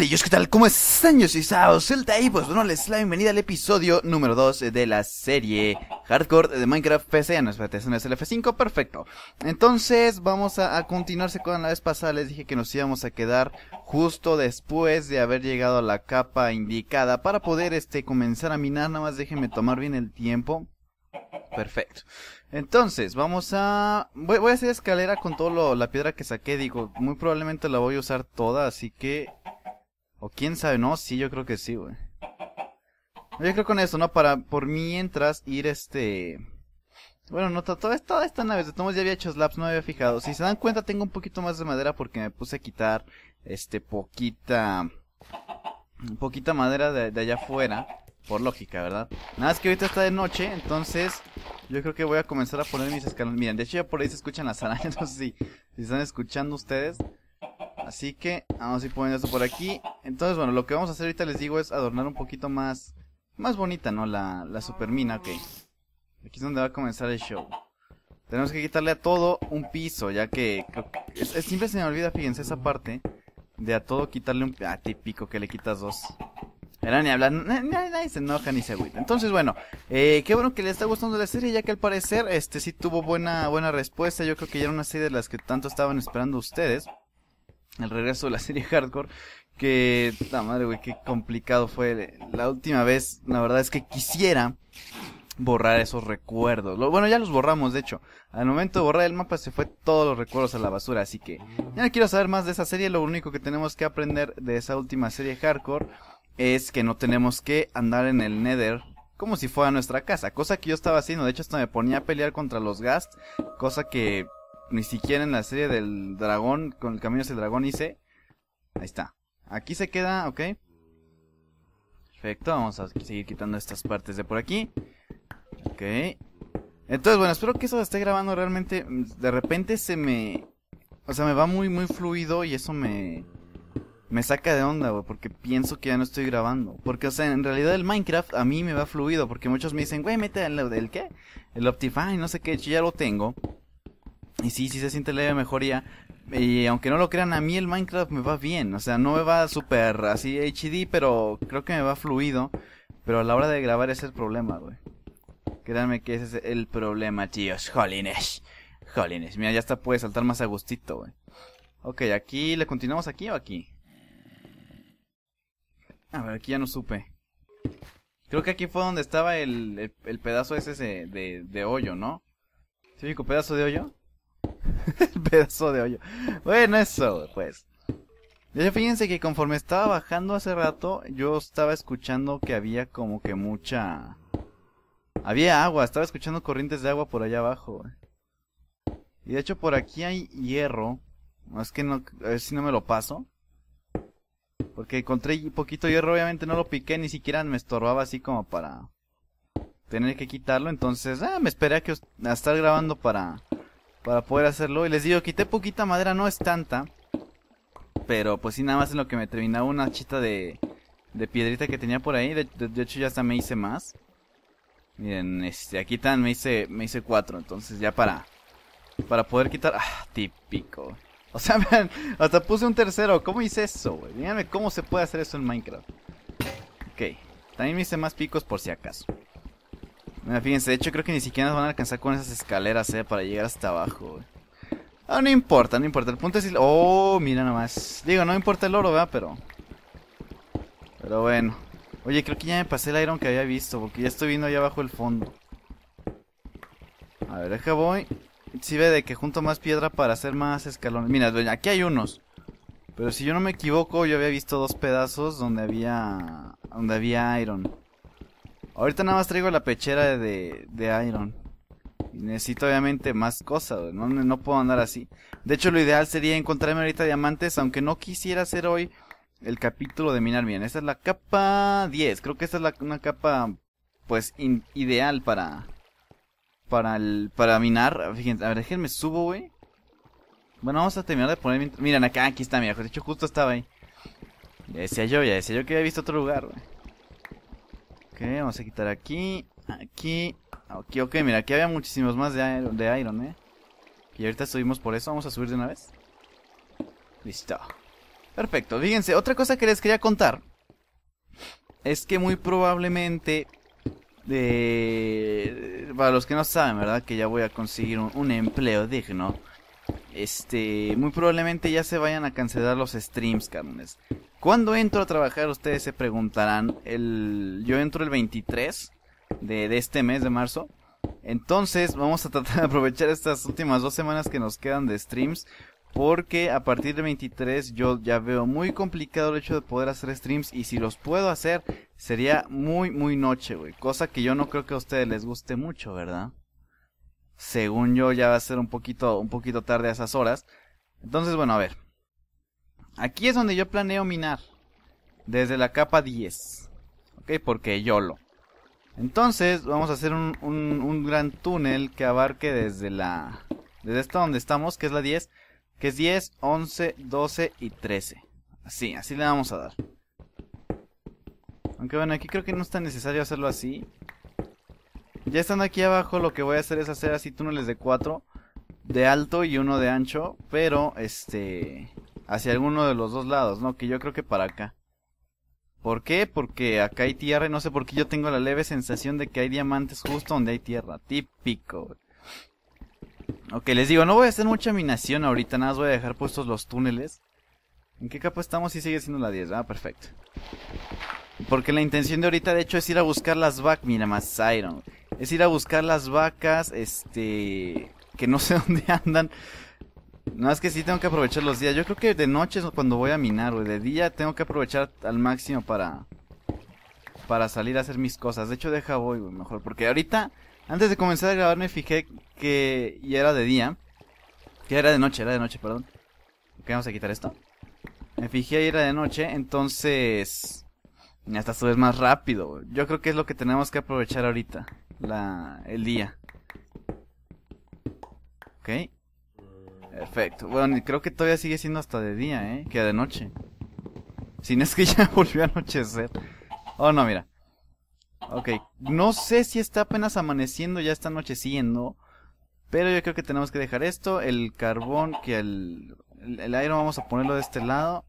¿qué tal? ¿Cómo están? Yo soy Sao Celta y pues bueno, les doy la bienvenida al episodio número 2 de la serie Hardcore de Minecraft PC. Ah, no, espérate, es el F5, perfecto. Entonces, vamos a, continuarse con la vez pasada. Les dije que nos íbamos a quedar justo después de haber llegado a la capa indicada para poder este comenzar a minar. Nada más déjenme tomar bien el tiempo. Perfecto. Entonces, vamos a... Voy, voy a hacer escalera con toda la piedra que saqué. Digo, muy probablemente la voy a usar toda, así que... O quién sabe, no, sí, yo creo que sí, güey. Yo creo con eso, ¿no? Para por mientras ir este... Bueno, no, toda, esta nave, de todos ya había hecho slaps, no me había fijado. Si se dan cuenta, tengo un poquito más de madera porque me puse a quitar, este, poquita... Poquita madera de, allá afuera, por lógica, ¿verdad? Nada es que ahorita está de noche, entonces yo creo que voy a comenzar a poner mis escalones. Miren, de hecho ya por ahí se escuchan las arañas, no sé si, si están escuchando ustedes. Así que vamos a ir poniendo esto por aquí. Entonces, bueno, lo que vamos a hacer ahorita les digo es adornar un poquito más, más bonita, ¿no? La, la supermina, ok. Aquí es donde va a comenzar el show. Tenemos que quitarle a todo un piso, ya que... Es, es, siempre se me olvida, fíjense, esa parte de a todo quitarle un... Ah, típico que le quitas dos. Era ni hablar, nadie se enoja ni se agüita. Entonces, bueno, eh, qué bueno que le está gustando la serie, ya que al parecer, este, sí tuvo buena, buena respuesta. Yo creo que ya era una serie de las que tanto estaban esperando ustedes el regreso de la serie Hardcore. Que, la madre, güey, qué complicado fue. La última vez, la verdad es que quisiera borrar esos recuerdos. bueno, ya los borramos, de hecho. Al momento de borrar el mapa se fue todos los recuerdos a la basura, así que ya no quiero saber más de esa serie. Lo único que tenemos que aprender de esa última serie hardcore es que no tenemos que andar en el Nether como si fuera nuestra casa, cosa que yo estaba haciendo. De hecho, hasta me ponía a pelear contra los Ghasts cosa que ni siquiera en la serie del dragón, con el camino hacia el dragón hice. Ahí está. Aquí se queda, ok. Perfecto, vamos a seguir quitando estas partes de por aquí. Ok. Entonces, bueno, espero que eso esté grabando realmente. De repente se me... O sea, me va muy, muy fluido y eso me... Me saca de onda, porque pienso que ya no estoy grabando. Porque, o sea, en realidad el Minecraft a mí me va fluido, porque muchos me dicen, güey, mete el, el, qué? El Optifine, no sé qué, ya lo tengo. Y sí, sí se siente leve mejoría. Y aunque no lo crean, a mí el Minecraft me va bien. O sea, no me va súper así HD, pero creo que me va fluido. Pero a la hora de grabar es el problema, güey. Créanme que ese es el problema, tíos. Jolines. Jolines. Mira, ya está puede saltar más a gustito, güey. Ok, aquí, ¿le continuamos aquí o aquí? A ver, aquí ya no supe. Creo que aquí fue donde estaba el, pedazo ese de, de, hoyo, ¿no? ¿Sí, pedazo de hoyo? Pedazo de hoyo. Bueno, eso, pues. Ya fíjense que conforme estaba bajando hace rato, yo estaba escuchando que había como que mucha... Había agua, estaba escuchando corrientes de agua por allá abajo. Eh. Y de hecho por aquí hay hierro. Es que no, a ver si no me lo paso. Porque encontré poquito hierro, obviamente no lo piqué, ni siquiera me estorbaba así como para tener que quitarlo. Entonces, ah, me esperé que a estar grabando para para poder hacerlo. Y les digo, quité poquita madera, no es tanta. Pero pues sí, nada más en lo que me terminaba una chita de, de piedrita que tenía por ahí. De, hecho, ya hasta me hice más. Miren, este, aquí tan me hice, me hice cuatro. Entonces ya para, para poder quitar... Ah, típico. O sea, vean, hasta puse un tercero. ¿Cómo hice eso, güey? Díganme cómo se puede hacer eso en Minecraft. Ok, también me hice más picos por si acaso. Mira, fíjense, de hecho creo que ni siquiera nos van a alcanzar con esas escaleras, eh, para llegar hasta abajo, Ah, no importa, no importa. El punto es... Oh, mira nomás. Digo, no importa el oro, ¿verdad? Pero... Pero bueno. Oye, creo que ya me pasé el iron que había visto, porque ya estoy viendo allá abajo el fondo. A ver, deja voy. Si ve de que junto más piedra para hacer más escalones. Mira, aquí hay unos. Pero si yo no me equivoco, yo había visto dos pedazos donde había... Donde había iron. Ahorita nada más traigo la pechera de, de Iron. necesito obviamente más cosas, no, no puedo andar así. De hecho, lo ideal sería encontrarme ahorita diamantes, aunque no quisiera hacer hoy el capítulo de minar bien. Esta es la capa 10, creo que esta es la, una capa pues ideal para para el, para minar. Fíjense, a ver, déjenme subo, güey. Bueno, vamos a terminar de poner... Miren, acá, aquí está, mira, de hecho justo estaba ahí. Ya decía yo, ya decía yo que había visto otro lugar, güey. Ok, vamos a quitar aquí, aquí, aquí, ok, mira, aquí había muchísimos más de iron, de iron ¿eh? Y ahorita subimos por eso, vamos a subir de una vez. Listo. Perfecto, fíjense, otra cosa que les quería contar es que muy probablemente, eh, para los que no saben, ¿verdad? Que ya voy a conseguir un empleo digno. Este, muy probablemente ya se vayan a cancelar los streams, carnes Cuando entro a trabajar? Ustedes se preguntarán. El, yo entro el 23 de, de este mes de marzo. Entonces vamos a tratar de aprovechar estas últimas dos semanas que nos quedan de streams. Porque a partir del 23 yo ya veo muy complicado el hecho de poder hacer streams. Y si los puedo hacer, sería muy, muy noche, güey. Cosa que yo no creo que a ustedes les guste mucho, ¿verdad? según yo ya va a ser un poquito, un poquito tarde a esas horas. Entonces, bueno, a ver. Aquí es donde yo planeo minar. Desde la capa 10. ¿Ok? Porque yo lo. Entonces, vamos a hacer un, un, un, gran túnel que abarque desde la... Desde esta donde estamos, que es la 10. Que es 10, 11, 12 y 13. Así, así le vamos a dar. Aunque bueno, aquí creo que no es tan necesario hacerlo así. Ya estando aquí abajo, lo que voy a hacer es hacer así túneles de cuatro de alto y uno de ancho, pero este hacia alguno de los dos lados, ¿no? Que yo creo que para acá. ¿Por qué? Porque acá hay tierra y no sé por qué yo tengo la leve sensación de que hay diamantes justo donde hay tierra. Típico. Ok, les digo, no voy a hacer mucha minación ahorita, nada más voy a dejar puestos los túneles. ¿En qué capa estamos? Sí sigue siendo la 10, ah, perfecto. Porque la intención de ahorita, de hecho, es ir a buscar las vacas. Mira, más Iron. Es ir a buscar las vacas, este. Que no sé dónde andan. No, es que sí tengo que aprovechar los días. Yo creo que de noche es cuando voy a minar, güey. De día tengo que aprovechar al máximo para. Para salir a hacer mis cosas. De hecho, deja voy, güey, mejor. Porque ahorita, antes de comenzar a grabar, me fijé que ya era de día. Que era de noche, era de noche, perdón. Ok, vamos a quitar esto. Me fijé y era de noche, entonces. Y hasta vez más rápido. Yo creo que es lo que tenemos que aprovechar ahorita. La, el día. Ok. Perfecto. Bueno, creo que todavía sigue siendo hasta de día, ¿eh? Que de noche. Si no es que ya volvió a anochecer. Oh, no, mira. Ok. No sé si está apenas amaneciendo, ya está anocheciendo. Pero yo creo que tenemos que dejar esto. El carbón, que el, el, el aire vamos a ponerlo de este lado.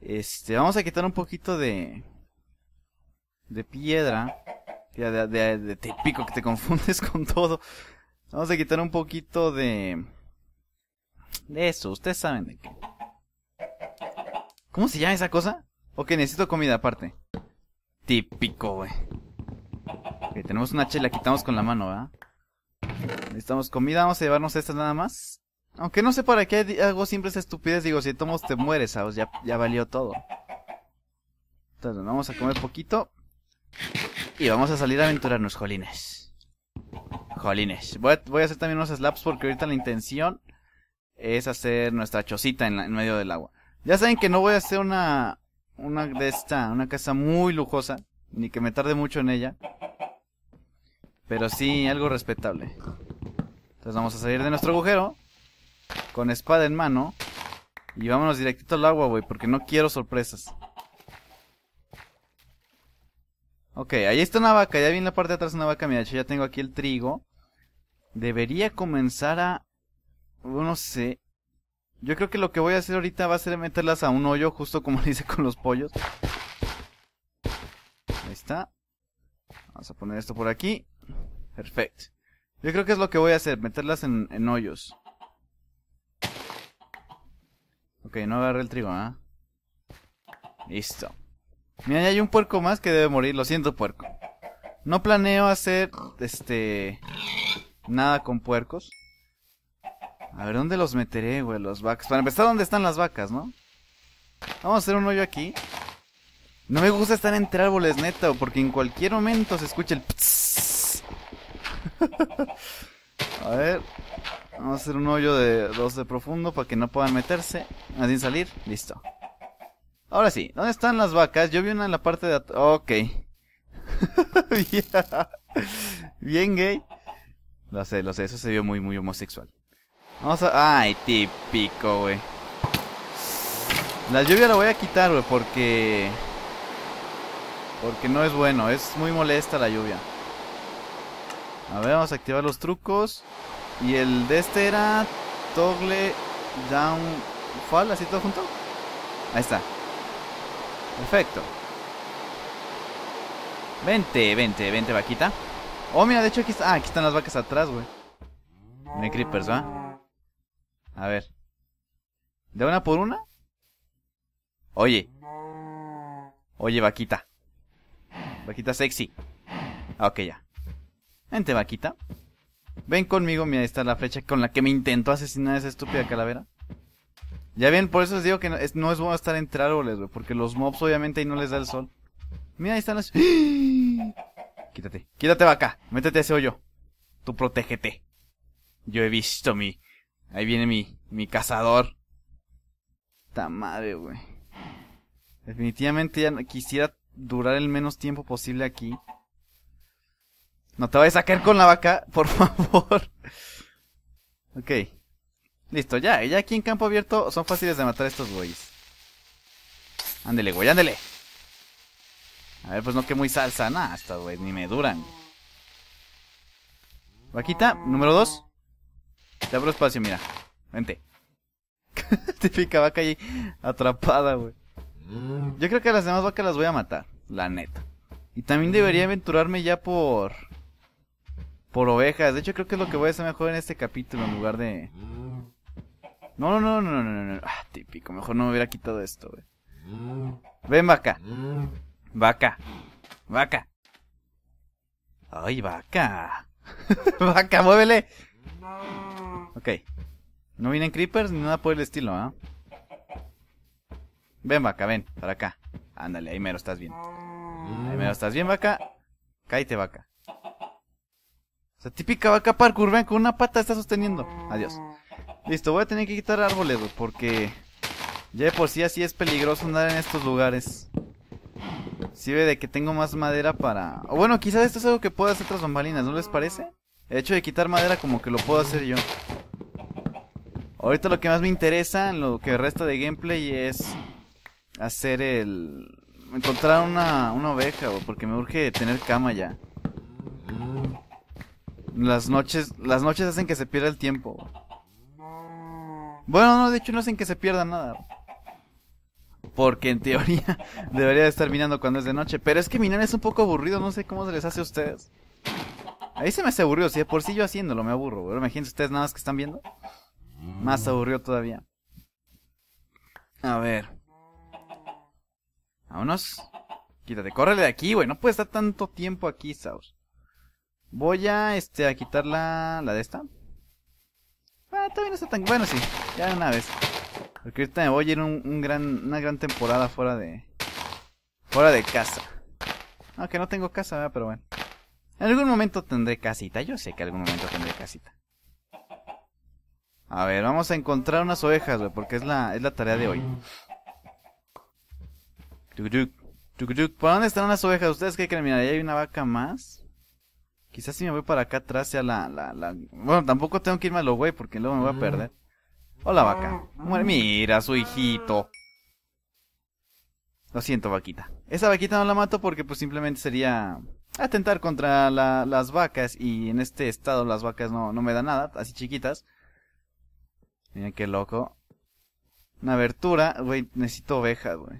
Este, vamos a quitar un poquito de, de piedra. de, típico que te confundes con todo. Vamos a quitar un poquito de... De eso, ustedes saben de qué. ¿Cómo se llama esa cosa? Ok, necesito comida aparte. Típico, güey. tenemos una chela quitamos con la mano, ¿verdad? Necesitamos comida, vamos a llevarnos estas nada más. Aunque no sé para qué hago siempre esa estupidez, digo, si tomos te mueres, Ya, ya valió todo. Entonces, vamos a comer poquito. Y vamos a salir a aventurarnos, jolines. Jolines. Voy a, hacer también unos slaps porque ahorita la intención es hacer nuestra chocita en, medio del agua. Ya saben que no voy a hacer una, una de esta, una casa muy lujosa, ni que me tarde mucho en ella. Pero sí, algo respetable. Entonces vamos a salir de nuestro agujero, con espada en mano, y vámonos directito al agua, güey, porque no quiero sorpresas. Ok, ahí está una vaca, ya vi en la parte de atrás una vaca, mira, ya tengo aquí el trigo. Debería comenzar a... No sé. Yo creo que lo que voy a hacer ahorita va a ser meterlas a un hoyo, justo como lo hice con los pollos. Ahí está. Vamos a poner esto por aquí. Perfecto. Yo creo que es lo que voy a hacer, meterlas en, hoyos. Ok, no agarré el trigo, ¿ah? Listo. Mira, hay un puerco más que debe morir. Lo siento, puerco. No planeo hacer, este... Nada con puercos. A ver, ¿dónde los meteré, güey? Los vacas. Para empezar, ¿dónde están las vacas, no? Vamos a hacer un hoyo aquí. No me gusta estar entre árboles, neta, porque en cualquier momento se escucha el... a ver. Vamos a hacer un hoyo de dos de profundo para que no puedan meterse. Así salir. Listo. Ahora sí, ¿dónde están las vacas? Yo vi una en la parte de... Ok. Bien gay. Lo sé, lo sé, eso se vio muy, muy homosexual. Vamos a... Ay, típico, güey. La lluvia la voy a quitar, güey, porque... Porque no es bueno, es muy molesta la lluvia. A ver, vamos a activar los trucos. Y el de este era... Toggle Down Fall, así todo junto. Ahí está. Perfecto. Vente, vente, vente, vaquita. Oh, mira, de hecho aquí, está... Ah, aquí están las vacas atrás, güey. No hay creepers, ¿va? A ver. ¿De una por una? Oye. Oye, vaquita. Vaquita sexy. Ah, ok, ya. Vente, vaquita. Ven conmigo, mira, ahí está la flecha con la que me intentó asesinar esa estúpida calavera. Ya bien, por eso les digo que no es, bueno estar entre árboles, güey. Porque los mobs obviamente ahí no les da el sol. Mira, ahí están las... quítate, quítate vaca. Métete a ese hoyo. Tú protégete. Yo he visto mi... Ahí viene mi, mi cazador. Ta madre, güey. Definitivamente ya quisiera durar el menos tiempo posible aquí. No te vayas a caer con la vaca, por favor. ok. Listo, ya. Ya aquí en campo abierto son fáciles de matar a estos güeyes. Ándele, güey, ándele. A ver, pues no que muy salsa. Nada, hasta, güey. ni me duran. Vaquita, número dos. Te abro espacio, mira. Vente. Típica vaca ahí atrapada, güey. Yo creo que a las demás vacas las voy a matar, la neta. Y también debería aventurarme ya por... Por ovejas. De hecho, creo que es lo que voy a hacer mejor en este capítulo en lugar de... No, no, no, no, no, no. Ah, típico. Mejor no me hubiera quitado esto, Ven, vaca. Vaca. Vaca. Ay, vaca. vaca, muévele. Ok. No vienen creepers ni nada por el estilo, ¿ah? Ven, vaca, ven, para acá. Ándale, ahí mero estás bien. Ahí mero estás bien, vaca. Cállate, vaca. O sea, típica vaca parkour, ven, con una pata está sosteniendo. Adiós. Listo, voy a tener que quitar árboles, porque ya de por sí así es peligroso andar en estos lugares. Sirve de que tengo más madera para... O bueno, quizás esto es algo que pueda hacer tras bambalinas, ¿no les parece? El hecho de quitar madera como que lo puedo hacer yo. Ahorita lo que más me interesa, en lo que resta de gameplay es hacer el... Encontrar una, una oveja, porque me urge tener cama ya. Las noches, las noches hacen que se pierda el tiempo, bueno, no, de hecho no hacen que se pierda nada. Porque en teoría debería de estar minando cuando es de noche. Pero es que minar es un poco aburrido, no sé cómo se les hace a ustedes. Ahí se me hace aburrido, si de por si yo haciéndolo me aburro, Pero Imagínense ustedes nada más que están viendo. Más aburrido todavía. A ver. Vámonos. Quítate, córrele de aquí, güey. No puede estar tanto tiempo aquí, Saus. Voy a, este, a quitar la, la de esta. Bueno, ah, todavía no está tan... Bueno, sí, ya una vez. Porque ahorita me voy a ir un, gran, una gran temporada fuera de... Fuera de casa. Aunque no tengo casa, pero bueno. En algún momento tendré casita. Yo sé que en algún momento tendré casita. A ver, vamos a encontrar unas ovejas, porque es la, es la tarea de hoy. ¿Por dónde están las ovejas? ¿Ustedes qué creen? Mira, hay una vaca más. Quizás si me voy para acá atrás sea la, la, la... Bueno, tampoco tengo que irme a los güey porque luego me voy a perder. Hola, vaca. Mira, su hijito. Lo siento, vaquita. Esa vaquita no la mato porque pues simplemente sería atentar contra las vacas y en este estado las vacas no, no me dan nada, así chiquitas. Mira qué loco. Una abertura, güey, necesito ovejas, güey.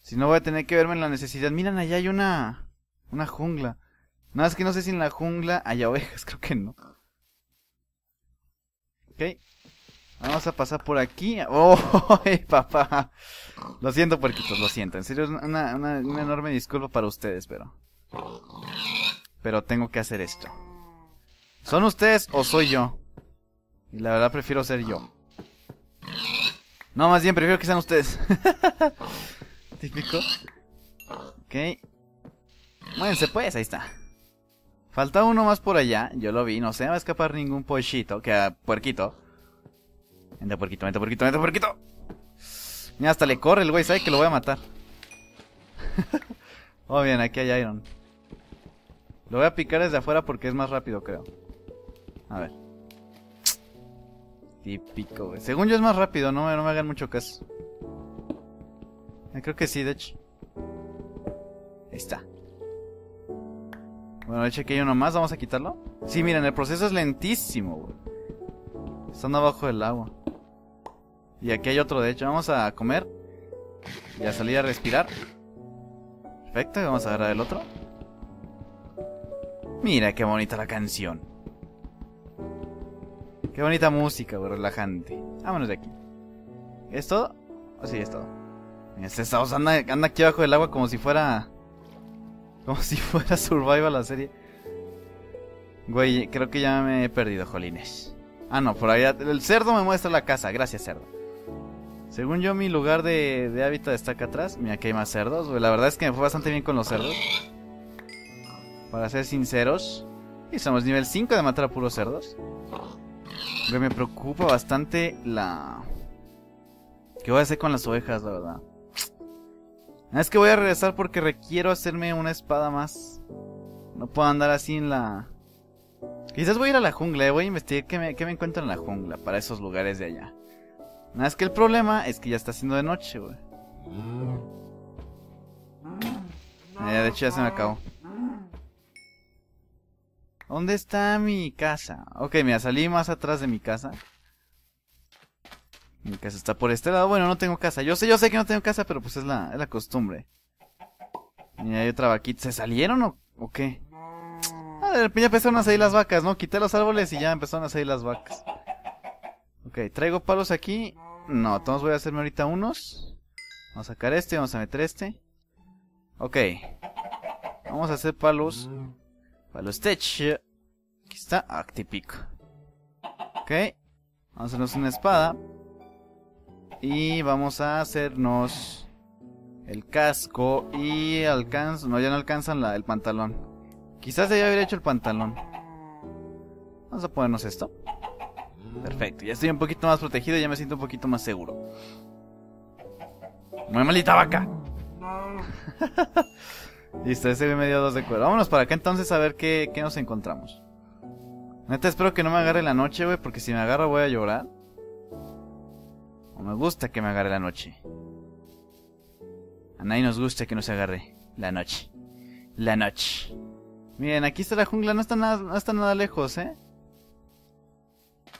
Si no voy a tener que verme en la necesidad. Miren, allá hay una una jungla. Nada más que no sé si en la jungla hay ovejas, creo que no. Ok. Vamos a pasar por aquí. ¡Oh, papá! Lo siento, puerquitos, lo siento. En serio, es una, enorme disculpa para ustedes, pero... Pero tengo que hacer esto. ¿Son ustedes o soy yo? Y la verdad prefiero ser yo. No, más bien prefiero que sean ustedes. Típico. Ok. Muévense pues, ahí está. Falta uno más por allá, yo lo vi, no se me va a escapar ningún pochito, que a puerquito. Vente puerquito, vente puerquito, vente puerquito. Mira, hasta le corre el güey, sabe que lo voy a matar. oh, bien, aquí hay Iron. Lo voy a picar desde afuera porque es más rápido, creo. A ver. Típico, güey. Según yo es más rápido, no, no me hagan mucho caso. Eh, creo que sí, de hecho. Ahí está. Bueno, que hay uno más, vamos a quitarlo. Sí, miren, el proceso es lentísimo, güey. Están abajo del agua. Y aquí hay otro, de hecho. Vamos a comer. Y a salir a respirar. Perfecto, vamos a agarrar el otro. Mira qué bonita la canción. Qué bonita música, güey, relajante. Vámonos de aquí. ¿Es todo? Ah, sí, es todo. Este anda aquí abajo del agua como si fuera como si fuera Survival la serie. Güey, creo que ya me he perdido, jolines. Ah, no, por allá. El cerdo me muestra la casa. Gracias, cerdo. Según yo, mi lugar de, hábitat está acá atrás. Mira, que hay más cerdos. Güey. La verdad es que me fue bastante bien con los cerdos. Para ser sinceros. Y somos nivel 5 de matar a puros cerdos. Güey, me preocupa bastante la... ¿Qué voy a hacer con las ovejas, la verdad? Ah, es que voy a regresar porque requiero hacerme una espada más. No puedo andar así en la... Quizás voy a ir a la jungla, eh. voy a investigar qué me, encuentro en la jungla para esos lugares de allá. Nada, es que el problema es que ya está haciendo de noche, güey. Eh, de hecho ya se me acabó. ¿Dónde está mi casa? Ok, mira, salí más atrás de mi casa. Mi casa está por este lado. Bueno, no tengo casa. Yo sé, yo sé que no tengo casa, pero pues es la, es la costumbre. Y hay otra vaquita. ¿Se salieron o, o qué? Ah, de repente empezaron a salir las vacas, ¿no? Quité los árboles y ya empezaron a salir las vacas. Ok, traigo palos aquí. No, entonces voy a hacerme ahorita unos. Vamos a sacar este, vamos a meter este. Ok. Vamos a hacer palos. Palos tech Aquí está. Actipico. Ah, ok. Vamos a hacernos una espada. Y vamos a hacernos el casco y alcanzo... No, ya no alcanzan la, el pantalón. Quizás debía haber hecho el pantalón. Vamos a ponernos esto. Perfecto, ya estoy un poquito más protegido, ya me siento un poquito más seguro. ¡Muy maldita vaca! Listo, ese me dio dos de cuero. Vámonos para acá entonces a ver qué, qué nos encontramos. Neta, espero que no me agarre la noche, güey, porque si me agarra voy a llorar me gusta que me agarre la noche. A nadie nos gusta que nos agarre la noche. La noche. Miren, aquí está la jungla, no está nada, no está nada lejos, ¿eh?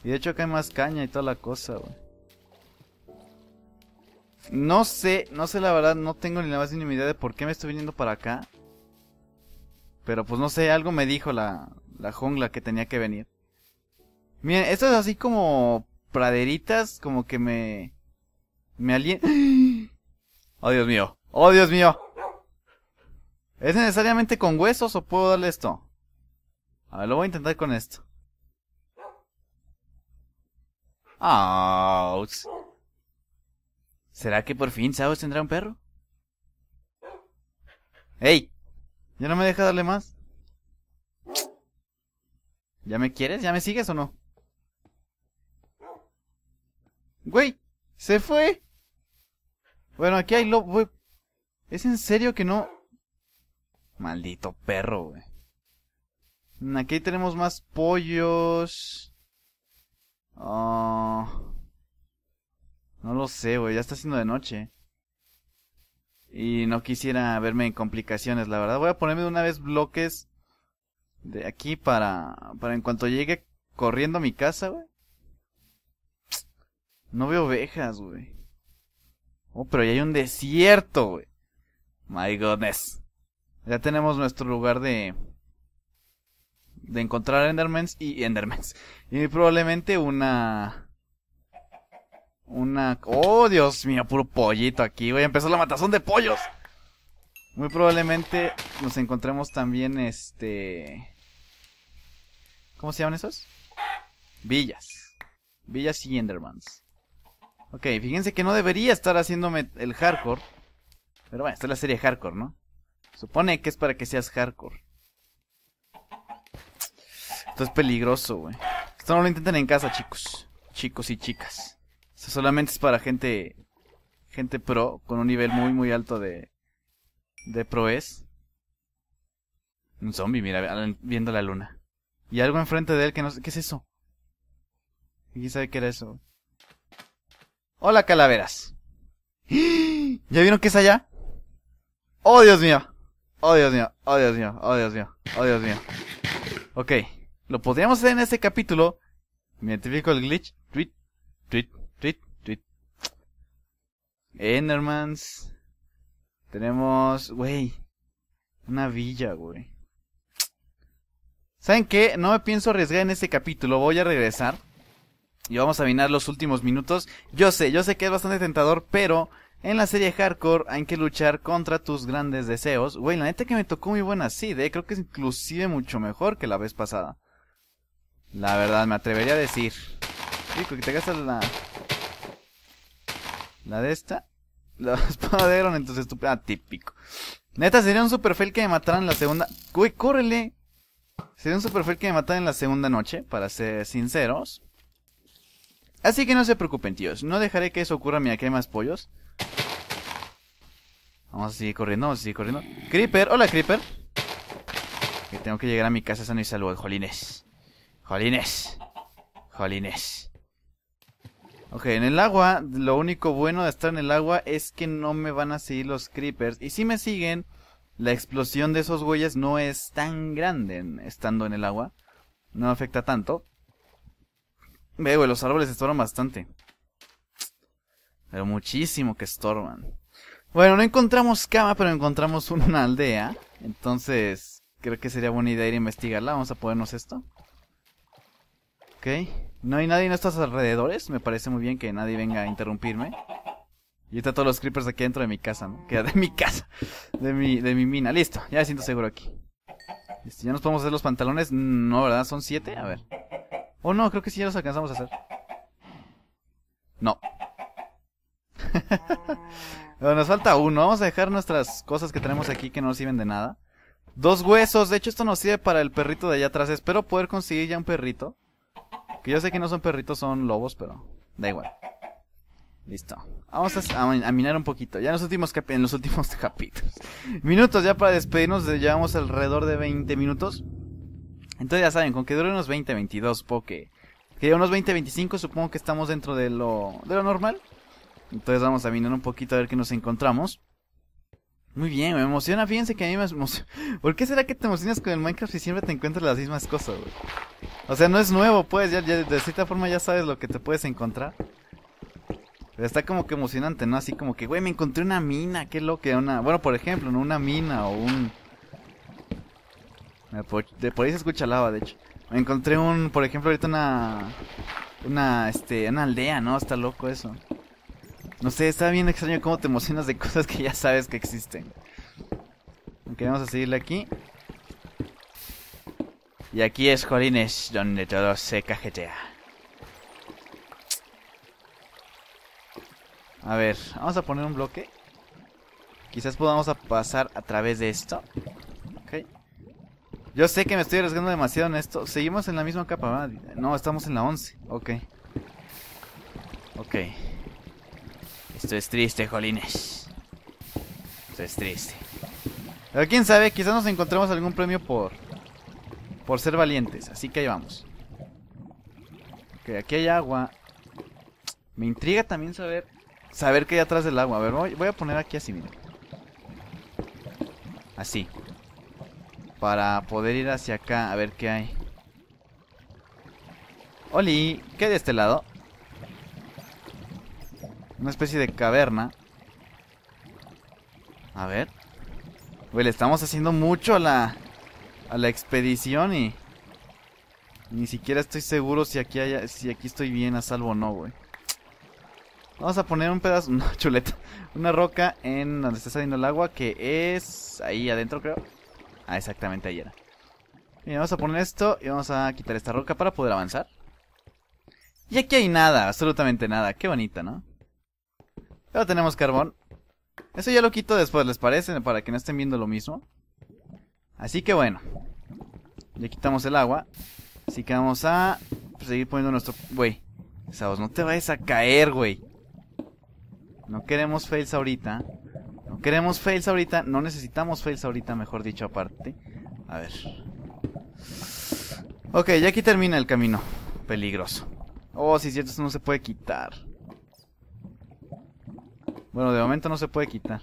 Y de hecho acá hay más caña y toda la cosa, güey. No sé, no sé la verdad, no tengo ni la más mínima idea de por qué me estoy viniendo para acá. Pero pues no sé, algo me dijo la, la jungla que tenía que venir. Miren, esto es así como praderitas como que me... Me alien... Oh, Dios mío. Oh, Dios mío. ¿Es necesariamente con huesos o puedo darle esto? A ver, lo voy a intentar con esto. Ouch. ¿Será que por fin sabes tendrá un perro? ¡Ey! ¿Ya no me deja darle más? ¿Ya me quieres? ¿Ya me sigues o no? Güey, se fue. Bueno, aquí hay lo... ¿Es en serio que no? Maldito perro, güey. Aquí tenemos más pollos. Ah. No lo sé, güey. Ya está haciendo de noche. Y no quisiera verme en complicaciones, la verdad. Voy a ponerme de una vez bloques de aquí para, para en cuanto llegue corriendo a mi casa, güey. No veo ovejas, güey. Oh, pero ya hay un desierto, güey. My goodness. Ya tenemos nuestro lugar de. De encontrar Endermans y Endermans. Y probablemente una. Una. ¡Oh, Dios mío! Puro pollito aquí, Voy a empezar la matazón de pollos. Muy probablemente nos encontremos también este. ¿Cómo se llaman esos? Villas. Villas y Endermans. Ok, fíjense que no debería estar haciéndome el hardcore. Pero bueno, esta es la serie hardcore, ¿no? Supone que es para que seas hardcore. Esto es peligroso, güey. Esto no lo intenten en casa, chicos. Chicos y chicas. Esto solamente es para gente... Gente pro, con un nivel muy, muy alto de... De proes. Un zombie, mira, viendo la luna. Y algo enfrente de él que no sé... ¿Qué es eso? ¿Quién sabe qué era eso? Hola, calaveras. ¿Ya vieron que es allá? ¡Oh, Dios mío! ¡Oh, Dios mío! ¡Oh, Dios mío! ¡Oh, Dios mío! ¡Oh, Dios mío! Ok, lo podríamos hacer en este capítulo. Me identifico el glitch. Tweet, tweet, tweet, tweet. Endermans. Tenemos, güey. Una villa, güey. ¿Saben qué? No me pienso arriesgar en este capítulo. Voy a regresar y vamos a minar los últimos minutos. Yo sé, yo sé que es bastante tentador, pero en la serie hardcore hay que luchar contra tus grandes deseos. Güey, la neta que me tocó muy buena seed, de ¿eh? Creo que es inclusive mucho mejor que la vez pasada. La verdad, me atrevería a decir. Chico, que te gastas la... La de esta. La espada de entonces estúpida. Ah, típico. Neta, sería un super fail que me mataran la segunda... Güey, córrele. Sería un super fail que me mataran en la segunda noche, para ser sinceros. Así que no se preocupen, tíos. No dejaré que eso ocurra mira que hay más pollos. Vamos a seguir corriendo, vamos a seguir corriendo. Creeper, hola Creeper. tengo que llegar a mi casa sano y salvo, jolines. Jolines. Jolines. Ok, en el agua, lo único bueno de estar en el agua es que no me van a seguir los creepers. Y si me siguen, la explosión de esos güeyes no es tan grande estando en el agua. No afecta tanto. Ve, güey, los árboles estorban bastante. Pero muchísimo que estorban. Bueno, no encontramos cama, pero encontramos una aldea. Entonces, creo que sería buena idea ir a investigarla. Vamos a ponernos esto. Ok. No hay nadie en estos alrededores. Me parece muy bien que nadie venga a interrumpirme. Y está todos los creepers aquí dentro de mi casa, ¿no? Queda de mi casa. De mi, de mi mina. Listo, ya me siento seguro aquí. ¿ya nos podemos hacer los pantalones? No, ¿verdad? ¿Son siete? A ver. Oh, no, creo que sí ya los alcanzamos a hacer. No. nos falta uno. Vamos a dejar nuestras cosas que tenemos aquí que no sirven de nada. Dos huesos. De hecho, esto nos sirve para el perrito de allá atrás. Espero poder conseguir ya un perrito. Que yo sé que no son perritos, son lobos, pero da igual. Listo. Vamos a, minar un poquito. Ya los últimos, en los últimos capítulos. Minutos ya para despedirnos. Llevamos alrededor de 20 minutos. Entonces ya saben, con que dure unos 20, 22, porque... Que unos 20, 25 supongo que estamos dentro de lo, de lo normal. Entonces vamos a mirar un poquito a ver qué nos encontramos. Muy bien, me emociona, fíjense que a mí me emociona. ¿Por qué será que te emocionas con el Minecraft si siempre te encuentras las mismas cosas, güey? O sea, no es nuevo, pues, ya, de cierta forma ya sabes lo que te puedes encontrar. Pero está como que emocionante, ¿no? Así como que, güey, me encontré una mina, qué loco, una... Bueno, por ejemplo, ¿no? Una mina o un... De por ahí se escucha lava, de hecho. Encontré un, por ejemplo, ahorita una. Una, este, una aldea, ¿no? Está loco eso. No sé, está bien extraño cómo te emocionas de cosas que ya sabes que existen. Ok, vamos a seguirle aquí. Y aquí es Jolines, donde todo se cajetea. A ver, vamos a poner un bloque. Quizás podamos pasar a través de esto. Ok. Yo sé que me estoy arriesgando demasiado en esto. Seguimos en la misma capa, No, estamos en la 11. Ok. Ok. Esto es triste, jolines. Esto es triste. Pero quién sabe, quizás nos encontremos algún premio por... Por ser valientes. Así que ahí vamos. Ok, aquí hay agua. Me intriga también saber... Saber qué hay atrás del agua. A ver, voy, a poner aquí así, mira. Así. Para poder ir hacia acá, a ver qué hay. Oli, ¿qué hay de este lado? Una especie de caverna. A ver. Güey, le estamos haciendo mucho a la, a la expedición y... Ni siquiera estoy seguro si aquí, haya, si aquí estoy bien a salvo o no, güey. Vamos a poner un pedazo... una chuleta. Una roca en donde está saliendo el agua que es... Ahí adentro, creo. Ah, exactamente, ahí era. Bien, vamos a poner esto y vamos a quitar esta roca para poder avanzar. Y aquí hay nada, absolutamente nada. Qué bonita, ¿no? Pero tenemos carbón. Eso ya lo quito después, ¿les parece? Para que no estén viendo lo mismo. Así que bueno. Ya quitamos el agua. Así que vamos a pues, seguir poniendo nuestro... Güey, voz no te vayas a caer, güey. No queremos fails ahorita. Queremos fails ahorita. No necesitamos fails ahorita, mejor dicho, aparte. A ver. Ok, ya aquí termina el camino. Peligroso. Oh, sí, cierto, esto no se puede quitar. Bueno, de momento no se puede quitar.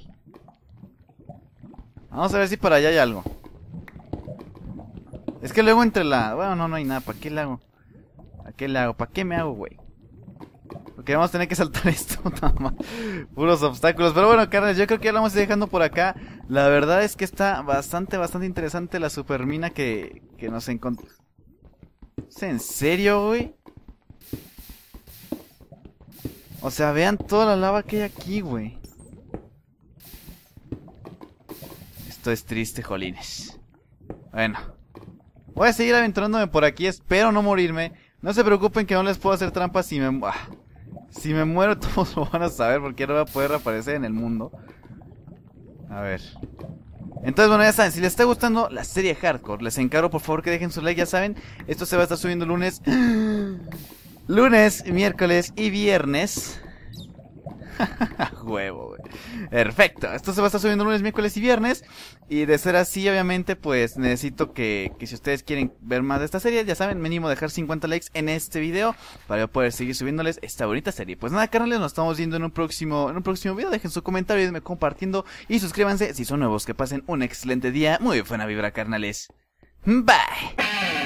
Vamos a ver si para allá hay algo. Es que luego entre la... Bueno, no, no hay nada. ¿Para qué le hago? ¿Para qué le hago? ¿Para qué me hago, güey? Que vamos a tener que saltar esto, nada más. Puros obstáculos. Pero bueno, carnes. yo creo que ya lo vamos a ir dejando por acá. La verdad es que está bastante, bastante interesante la supermina que, que nos encontró. ¿Es en serio, güey? O sea, vean toda la lava que hay aquí, güey. Esto es triste, jolines. Bueno. Voy a seguir aventurándome por aquí, espero no morirme. No se preocupen que no les puedo hacer trampas y me... Ah. Si me muero, todos lo van a saber porque no va a poder reaparecer en el mundo. A ver. Entonces, bueno, ya saben, si les está gustando la serie Hardcore, les encargo por favor que dejen su like, ya saben, esto se va a estar subiendo lunes, lunes, miércoles y viernes. Huevo, Perfecto. Esto se va a estar subiendo lunes, miércoles y viernes. Y de ser así, obviamente, pues necesito que, que si ustedes quieren ver más de esta serie, ya saben, mínimo dejar 50 likes en este video para yo poder seguir subiéndoles esta bonita serie. Pues nada, carnales, nos estamos viendo en un próximo, en un próximo video. Dejen su comentario, denme compartiendo y suscríbanse si son nuevos. Que pasen un excelente día. Muy buena vibra, carnales. Bye.